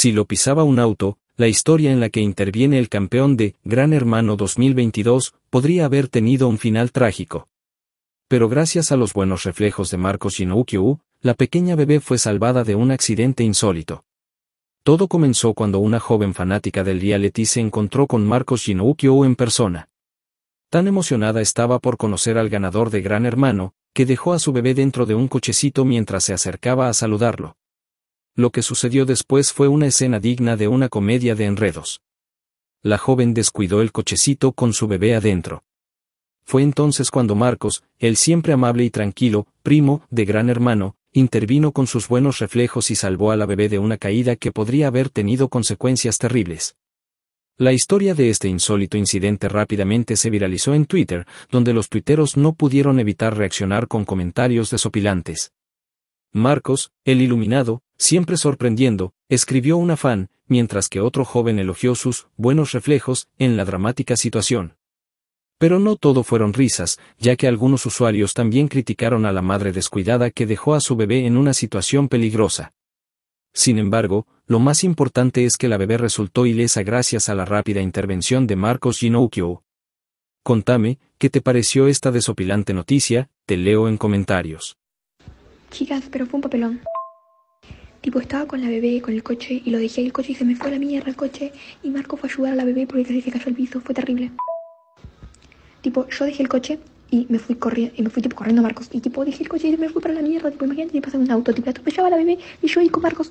si lo pisaba un auto, la historia en la que interviene el campeón de Gran Hermano 2022 podría haber tenido un final trágico. Pero gracias a los buenos reflejos de Marcos Shinoukyu, la pequeña bebé fue salvada de un accidente insólito. Todo comenzó cuando una joven fanática del reality se encontró con Marcos Shinoukyo en persona. Tan emocionada estaba por conocer al ganador de Gran Hermano, que dejó a su bebé dentro de un cochecito mientras se acercaba a saludarlo. Lo que sucedió después fue una escena digna de una comedia de enredos. La joven descuidó el cochecito con su bebé adentro. Fue entonces cuando Marcos, el siempre amable y tranquilo, primo, de gran hermano, intervino con sus buenos reflejos y salvó a la bebé de una caída que podría haber tenido consecuencias terribles. La historia de este insólito incidente rápidamente se viralizó en Twitter, donde los tuiteros no pudieron evitar reaccionar con comentarios desopilantes. Marcos, el iluminado, siempre sorprendiendo, escribió una fan, mientras que otro joven elogió sus buenos reflejos en la dramática situación. Pero no todo fueron risas, ya que algunos usuarios también criticaron a la madre descuidada que dejó a su bebé en una situación peligrosa. Sin embargo, lo más importante es que la bebé resultó ilesa gracias a la rápida intervención de Marcos Ginocchio. Contame, ¿qué te pareció esta desopilante noticia? Te leo en comentarios. Chicas, pero fue un papelón. Tipo, estaba con la bebé, con el coche, y lo dejé el coche y se me fue la mierda el coche. Y Marcos fue a ayudar a la bebé porque se cayó el piso. Fue terrible. Tipo, yo dejé el coche y me fui corriendo, y me fui tipo corriendo a Marcos. Y tipo, dejé el coche y me fui para la mierda. Tipo, imagínate que pasa un auto, tipo, atropellaba a la bebé y yo ahí con Marcos.